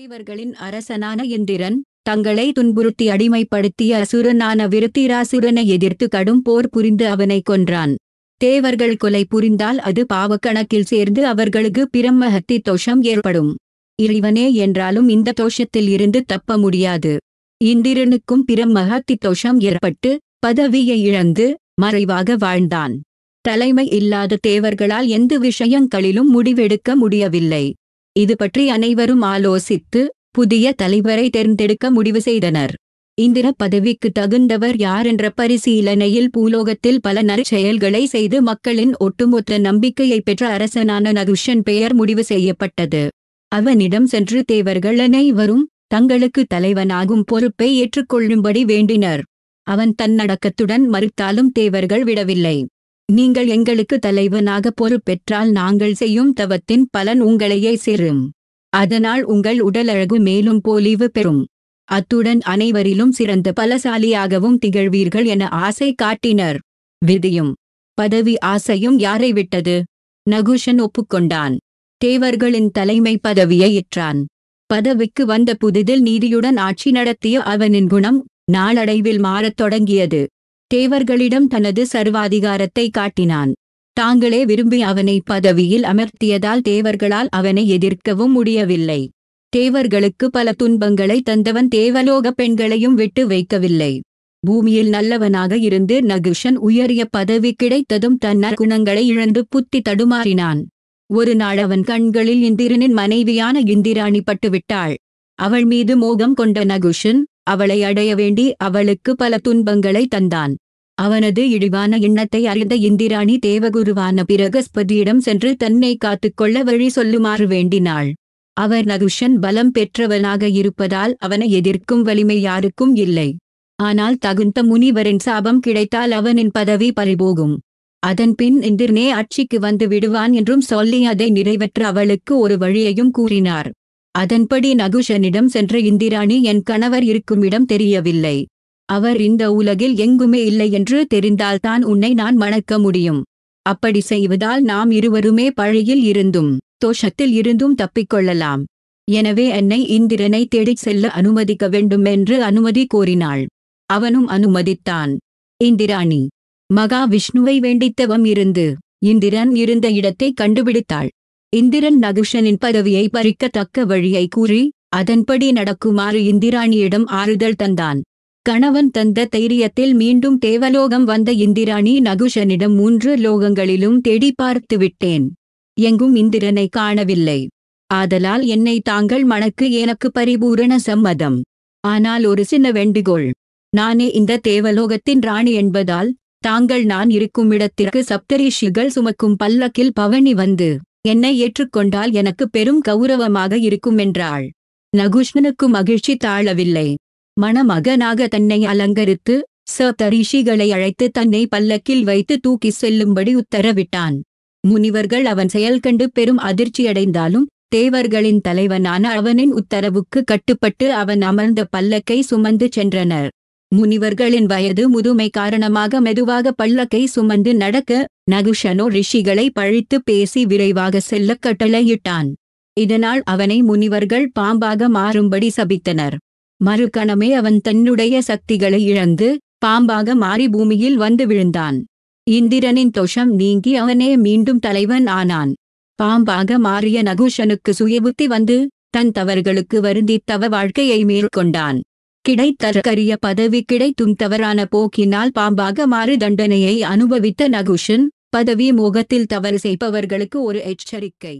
தேவர்களின் அரசனான இந்திரன் தங்களை துன்புறுத்தி அடிமைப்படுத்திய அசுரனான விருத்திராசுரனை எதிர்த்து கடும் போர் புரிந்து அவனை கொன்றான் தேவர்கள் கொலை புரிந்தால் அது பாவக்கணக்கில் சேர்ந்து அவர்களுக்கு பிரம்மஹத்தி தோஷம் ஏற்படும் இறைவனே என்றாலும் இந்த தோஷத்தில் இருந்து தப்ப முடியாது இந்திரனுக்கும் பிரம்மஹத்தி தோஷம் ஏற்பட்டு பதவியை இழந்து மறைவாக வாழ்ந்தான் தலைமை இல்லாத தேவர்களால் எந்த விஷயங்களிலும் முடிவெடுக்க முடியவில்லை இது பற்றி அனைவரும் ஆலோசித்து புதிய தலைவரை தேர்ந்தெடுக்க முடிவு செய்தனர் இந்திர பதவிக்கு தகுந்தவர் யார் என்ற பரிசீலனையில் பூலோகத்தில் பல நற்செயல்களை செய்து மக்களின் ஒட்டுமொத்த நம்பிக்கையை பெற்ற அரசனான நகுஷன் பெயர் முடிவு செய்யப்பட்டது அவனிடம் சென்று தேவர்கள் அனைவரும் தங்களுக்கு தலைவனாகும் பொறுப்பை ஏற்றுக்கொள்ளும்படி வேண்டினர் அவன் தன்னடக்கத்துடன் மறுத்தாலும் தேவர்கள் விடவில்லை நீங்கள் எங்களுக்கு தலைவனாக பொறுப்பெற்றால் நாங்கள் செய்யும் தவத்தின் பலன் உங்களையே சேரும் அதனால் உங்கள் உடலழகு மேலும் போலிவு பெறும் அத்துடன் அனைவரிலும் சிறந்த பலசாலியாகவும் திகழ்வீர்கள் என ஆசை காட்டினர் விதியும் பதவி ஆசையும் யாரை விட்டது நகுஷன் ஒப்புக்கொண்டான் தேவர்களின் தலைமை பதவியை ஏற்றான் பதவிக்கு வந்த புதிதில் நீதியுடன் ஆட்சி நடத்திய அவனின் குணம் நாளடைவில் மாறத் தொடங்கியது தேவர்களிடம் தனது சர்வாதிகாரத்தை காட்டினான் தாங்களே விரும்பி அவனை பதவியில் அமர்த்தியதால் தேவர்களால் அவனை எதிர்க்கவும் முடியவில்லை தேவர்களுக்கு பல துன்பங்களை தந்தவன் தேவலோக பெண்களையும் விட்டு வைக்கவில்லை பூமியில் நல்லவனாக இருந்து நகுஷன் உயரிய பதவி கிடைத்ததும் தன் குணங்களை இழந்து புத்தி தடுமாறினான் ஒரு நாள் அவன் கண்களில் இந்திரனின் மனைவியான இந்திராணி பட்டுவிட்டாள் அவள் மீது மோகம் கொண்ட நகுஷன் அவளை அடைய வேண்டி அவளுக்கு பல துன்பங்களை தந்தான் அவனது இழிவான எண்ணத்தை அறிந்த இந்திராணி தேவகுருவான பிரகஸ்பதியிடம் சென்று தன்னை காத்துக்கொள்ள வழி சொல்லுமாறு வேண்டினாள் அவர் நகுஷன் பலம் பெற்றவனாக இருப்பதால் அவனை எதிர்க்கும் வலிமை யாருக்கும் இல்லை ஆனால் தகுந்த முனிவரின் சாபம் கிடைத்தால் அவனின் பதவி பறிபோகும் அதன்பின் இந்திரனே ஆட்சிக்கு வந்து விடுவான் என்றும் சொல்லி அதை நிறைவேற்ற அவளுக்கு ஒரு வழியையும் கூறினார் அதன்படி நகுஷனிடம் சென்ற இந்திராணி என் கணவர் இருக்கும் இடம் தெரியவில்லை அவர் இந்த உலகில் எங்குமே இல்லை என்று தெரிந்தால்தான் உன்னை நான் மணக்க முடியும் அப்படி செய்வதால் நாம் இருவருமே பழையில் இருந்தும் தோஷத்தில் இருந்தும் தப்பிக்கொள்ளலாம் எனவே என்னை இந்திரனை தேடிச் செல்ல அனுமதிக்க வேண்டும் என்று அனுமதி கோரினாள் அவனும் அனுமதித்தான் இந்திராணி மகாவிஷ்ணுவை வேண்டித்தவம் இருந்து இந்திரன் இருந்த இடத்தை கண்டுபிடித்தாள் இந்திரன் நகுஷனின் பதவியை பறிக்கத்தக்க வழியை கூறி அதன்படி நடக்குமாறு இந்திராணியிடம் ஆறுதல் தந்தான் கணவன் தந்த தைரியத்தில் மீண்டும் தேவலோகம் வந்த இந்திராணி நகுஷனிடம் மூன்று லோகங்களிலும் தேடி பார்த்து விட்டேன் எங்கும் இந்திரனை காணவில்லை ஆதலால் என்னை தாங்கள் மனக்கு எனக்கு பரிபூரண சம்மதம் ஆனால் ஒரு சின்ன வேண்டுகோள் நானே இந்த தேவலோகத்தின் ராணி என்பதால் தாங்கள் நான் இருக்கும் இடத்திற்கு சப்தரிஷிகள் சுமக்கும் பல்லக்கில் பவனி வந்து என்னை ஏற்றுக்கொண்டால் எனக்கு பெரும் கௌரவமாக இருக்கும் என்றாள் நகுஷ்மனுக்கு மகிழ்ச்சி தாழவில்லை மணமகனாக தன்னை அலங்கரித்து ச தரிஷிகளை அழைத்து தன்னை பல்லக்கில் வைத்து தூக்கி செல்லும்படி உத்தரவிட்டான் முனிவர்கள் அவன் செயல் கண்டு பெரும் அதிர்ச்சியடைந்தாலும் தேவர்களின் தலைவனான அவனின் உத்தரவுக்கு கட்டுப்பட்டு அவன் அமர்ந்த பல்லக்கை சுமந்து சென்றனர் முனிவர்களின் வயது முதுமை காரணமாக மெதுவாக பல்லக்கை சுமந்து நடக்க நகுஷனோ ரிஷிகளை பழித்து பேசி விரைவாக செல்ல கட்டளையிட்டான் இதனால் அவனை முனிவர்கள் பாம்பாக மாறும்படி சபித்தனர் மறுகணமே அவன் தன்னுடைய சக்திகளை இழந்து பாம்பாக மாறி பூமியில் வந்து விழுந்தான் இந்திரனின் தோஷம் நீங்கி அவனே மீண்டும் தலைவன் ஆனான் பாம்பாக மாறிய நகுஷனுக்கு சுயபுத்தி வந்து தன் தவறுகளுக்கு வருந்தி தவ வாழ்க்கையை மேற்கொண்டான் கிடைத்தற்கரிய பதவி கிடைத்தும் தவறான போக்கினால் பாம்பாக மாறு தண்டனையை அனுபவித்த நகுஷன் பதவி மோகத்தில் தவறு செய்பவர்களுக்கு ஒரு எச்சரிக்கை